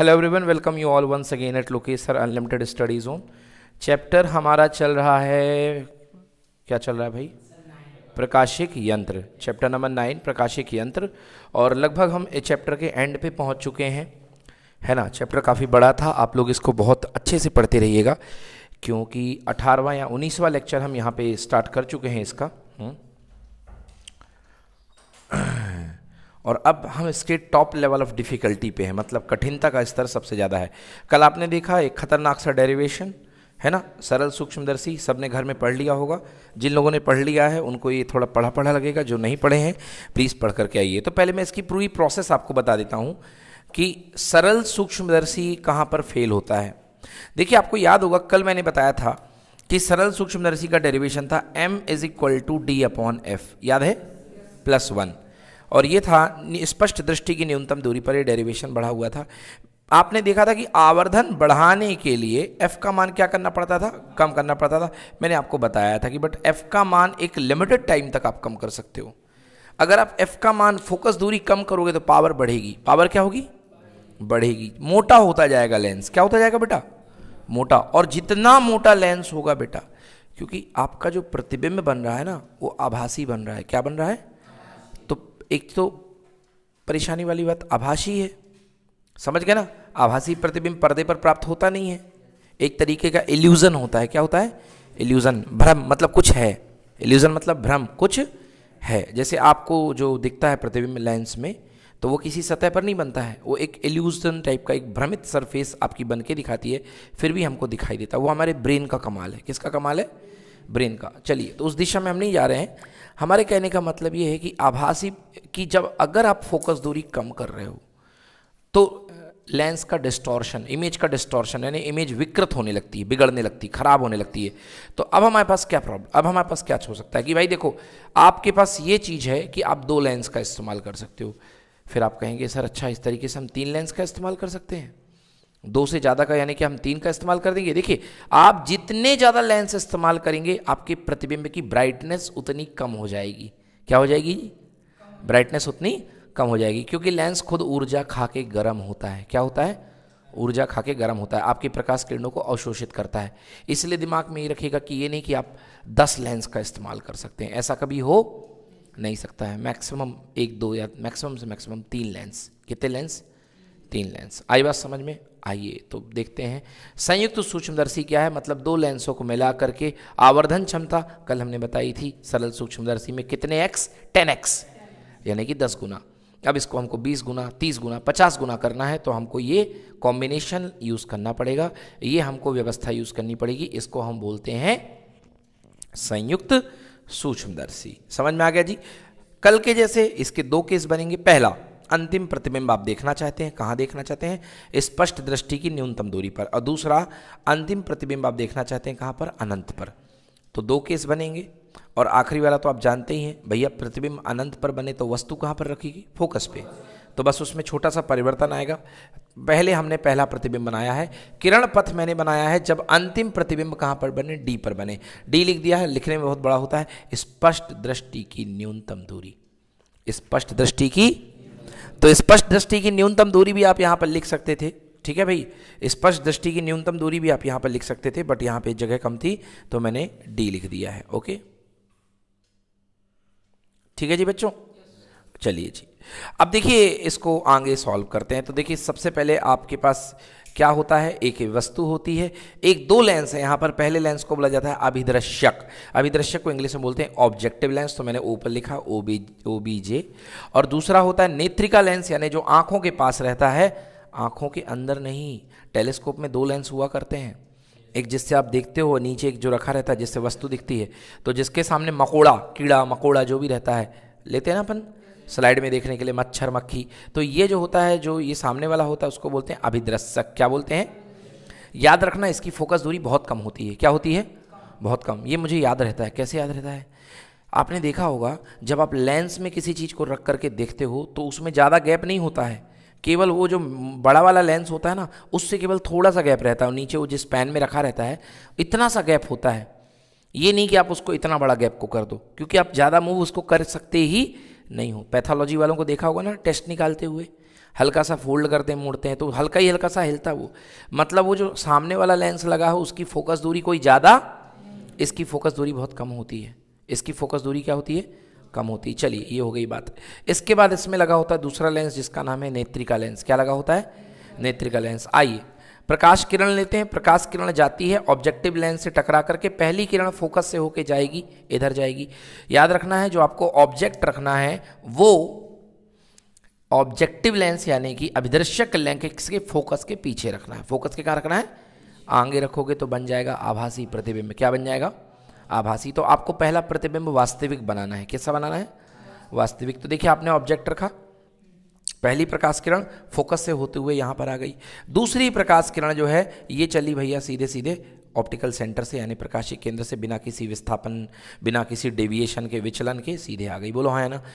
Hello everyone welcome you all once again at Lokesh sir unlimited study zone chapter हमारा चल रहा है क्या चल रहा है भाई प्रकाशिक यंत्र चैप्टर नंबर नाइन प्रकाशिक यंत्र और लगभग हम इस चैप्टर के एंड पे पहुंच चुके हैं है ना चैप्टर काफ़ी बड़ा था आप लोग इसको बहुत अच्छे से पढ़ते रहिएगा क्योंकि अठारहवा या उन्नीसवा लेक्चर हम यहाँ पे स्टार्ट कर चुके हैं इसका हम्म। और अब हम इसके टॉप लेवल ऑफ डिफ़िकल्टी पे हैं मतलब कठिनता का स्तर सबसे ज़्यादा है कल आपने देखा एक खतरनाक सा डेरिवेशन है ना सरल सूक्ष्मदर्शी सबने घर में पढ़ लिया होगा जिन लोगों ने पढ़ लिया है उनको ये थोड़ा पढ़ा पढ़ा लगेगा जो नहीं पढ़े हैं प्लीज़ पढ़ करके आइए तो पहले मैं इसकी पूरी प्रोसेस आपको बता देता हूँ कि सरल सूक्ष्मदर्शी कहाँ पर फेल होता है देखिए आपको याद होगा कल मैंने बताया था कि सरल सूक्ष्मदर्शी का डेरिवेशन था M is equal to D upon F याद है प्लस वन और ये था स्पष्ट दृष्टि की न्यूनतम दूरी पर ये डेरिवेशन बढ़ा हुआ था आपने देखा था कि आवर्धन बढ़ाने के लिए f का मान क्या करना पड़ता था कम करना पड़ता था मैंने आपको बताया था कि बट f का मान एक लिमिटेड टाइम तक आप कम कर सकते हो अगर आप f का मान फोकस दूरी कम करोगे तो पावर बढ़ेगी पावर क्या होगी बढ़ेगी मोटा होता जाएगा लेंस क्या होता जाएगा बेटा मोटा और जितना मोटा लेंस होगा बेटा क्योंकि आपका जो प्रतिबिंब बन रहा है ना वो आभासी बन रहा है क्या बन रहा है एक तो परेशानी वाली बात आभासी है समझ गए ना आभासी प्रतिबिंब पर्दे पर प्राप्त होता नहीं है एक तरीके का इल्यूज़न होता है क्या होता है इल्यूज़न भ्रम मतलब कुछ है इल्यूज़न मतलब भ्रम कुछ है जैसे आपको जो दिखता है प्रतिबिंब लेंस में तो वो किसी सतह पर नहीं बनता है वो एक एल्यूजन टाइप का एक भ्रमित सरफेस आपकी बन के दिखाती है फिर भी हमको दिखाई देता है वो हमारे ब्रेन का कमाल है किसका कमाल है ब्रेन का चलिए तो उस दिशा में हम नहीं जा रहे हैं हमारे कहने का मतलब ये है कि आभासी की जब अगर आप फोकस दूरी कम कर रहे हो तो लेंस का डिस्टॉर्शन इमेज का डिस्टॉर्शन यानी इमेज विकृत होने लगती है बिगड़ने लगती है खराब होने लगती है तो अब हमारे पास क्या प्रॉब्लम अब हमारे पास क्या हो सकता है कि भाई देखो आपके पास ये चीज़ है कि आप दो लेंस का इस्तेमाल कर सकते हो फिर आप कहेंगे सर अच्छा इस तरीके से हम तीन लेंस का इस्तेमाल कर सकते हैं दो से ज़्यादा का यानी कि हम तीन का इस्तेमाल कर देंगे देखिए आप जितने ज़्यादा लेंस इस्तेमाल करेंगे आपके प्रतिबिंब की ब्राइटनेस उतनी कम हो जाएगी क्या हो जाएगी जी ब्राइटनेस उतनी कम हो जाएगी क्योंकि लेंस खुद ऊर्जा खा के गर्म होता है क्या होता है ऊर्जा खा के गर्म होता है आपके प्रकाश किरणों को अवशोषित करता है इसलिए दिमाग में ये रखिएगा कि ये नहीं कि आप दस लेंस का इस्तेमाल कर सकते हैं ऐसा कभी हो नहीं सकता है मैक्सिमम एक दो या मैक्सिमम से मैक्सिमम तीन लेंस कितने लेंस तीन लेंस आई बात समझ में आइए तो देखते हैं संयुक्त सूक्ष्मदर्शी क्या है मतलब दो लेंसों को मिला करके आवर्धन क्षमता कल हमने बताई थी सरल सूक्ष्मदर्शी में कितने एक्स टेन एक्स यानी कि दस गुना अब इसको हमको बीस गुना तीस गुना पचास गुना करना है तो हमको ये कॉम्बिनेशन यूज़ करना पड़ेगा ये हमको व्यवस्था यूज़ करनी पड़ेगी इसको हम बोलते हैं संयुक्त सूक्ष्मदर्शी समझ में आ गया जी कल के जैसे इसके दो केस बनेंगे पहला अंतिम प्रतिबिंब आप देखना चाहते हैं कहाँ देखना चाहते हैं स्पष्ट दृष्टि की न्यूनतम दूरी पर और दूसरा अंतिम प्रतिबिंब आप देखना चाहते हैं कहाँ पर अनंत पर तो दो केस बनेंगे और आखिरी वाला तो आप जानते ही हैं भैया प्रतिबिंब अनंत पर बने तो वस्तु कहाँ पर रखेगी फोकस पे तो बस उसमें छोटा सा परिवर्तन आएगा पहले हमने पहला प्रतिबिंब बनाया है किरण पथ मैंने बनाया है जब अंतिम प्रतिबिंब कहाँ पर बने डी पर बने डी लिख दिया है लिखने में बहुत बड़ा होता है स्पष्ट दृष्टि की न्यूनतम दूरी स्पष्ट दृष्टि की तो स्पष्ट दृष्टि की न्यूनतम दूरी भी आप यहाँ पर लिख सकते थे ठीक है भाई स्पष्ट दृष्टि की न्यूनतम दूरी भी आप यहाँ पर लिख सकते थे बट यहाँ पे जगह कम थी तो मैंने डी लिख दिया है ओके ठीक है जी बच्चों चलिए जी अब देखिए इसको आगे सॉल्व करते हैं तो देखिए सबसे पहले आपके पास क्या होता है एक वस्तु होती है एक दो लेंस है यहाँ पर पहले लेंस को बोला जाता है अभिदृश्यक अभिदृश्यक को इंग्लिश में बोलते हैं ऑब्जेक्टिव लेंस तो मैंने ऊपर लिखा O B O B J और दूसरा होता है नेत्रिका लेंस यानी जो आँखों के पास रहता है आँखों के अंदर नहीं टेलीस्कोप में दो लेंस हुआ करते हैं एक जिससे आप देखते हो नीचे एक जो रखा रहता है जिससे वस्तु दिखती है तो जिसके सामने मकोड़ा कीड़ा मकोड़ा जो भी रहता है लेते हैं ना अपन स्लाइड में देखने के लिए मच्छर मक्खी तो ये जो होता है जो ये सामने वाला होता है उसको बोलते हैं अभिद्रस्यक क्या बोलते हैं याद रखना इसकी फोकस दूरी बहुत कम होती है क्या होती है बहुत कम ये मुझे याद रहता है कैसे याद रहता है आपने देखा होगा जब आप लेंस में किसी चीज़ को रख करके देखते हो तो उसमें ज़्यादा गैप नहीं होता है केवल वो जो बड़ा वाला लेंस होता है ना उससे केवल थोड़ा सा गैप रहता है नीचे वो जिस पैन में रखा रहता है इतना सा गैप होता है ये नहीं कि आप उसको इतना बड़ा गैप को कर दो क्योंकि आप ज़्यादा मूव उसको कर सकते ही नहीं हो पैथोलॉजी वालों को देखा होगा ना टेस्ट निकालते हुए हल्का सा फोल्ड करते हैं मुड़ते हैं तो हल्का ही हल्का सा हिलता वो मतलब वो जो सामने वाला लेंस लगा हो उसकी फोकस दूरी कोई ज़्यादा इसकी फोकस दूरी बहुत कम होती है इसकी फोकस दूरी क्या होती है कम होती है चलिए ये हो गई बात इसके बाद इसमें लगा होता है दूसरा लेंस जिसका नाम है नेत्रिका लेंस क्या लगा होता है नेत्रिका लेंस आइए प्रकाश किरण लेते हैं प्रकाश किरण जाती है ऑब्जेक्टिव लेंस से टकरा करके पहली किरण फोकस से होके जाएगी इधर जाएगी याद रखना है जो आपको ऑब्जेक्ट रखना है वो ऑब्जेक्टिव लेंस यानी कि अभिदृश्यक लेंस के फोकस के पीछे रखना है फोकस के कहाँ रखना है आगे रखोगे तो बन जाएगा आभासी प्रतिबिंब क्या बन जाएगा आभासी तो आपको पहला प्रतिबिंब वास्तविक बनाना है कैसा बनाना है वास्तविक तो देखिए आपने ऑब्जेक्ट रखा पहली प्रकाश किरण फोकस से होते हुए यहाँ पर आ गई दूसरी प्रकाश किरण जो है ये चली भैया सीधे सीधे ऑप्टिकल सेंटर से यानी प्रकाशीय केंद्र से बिना किसी विस्थापन बिना किसी डेविएशन के विचलन के सीधे आ गई बोलो हाँ ना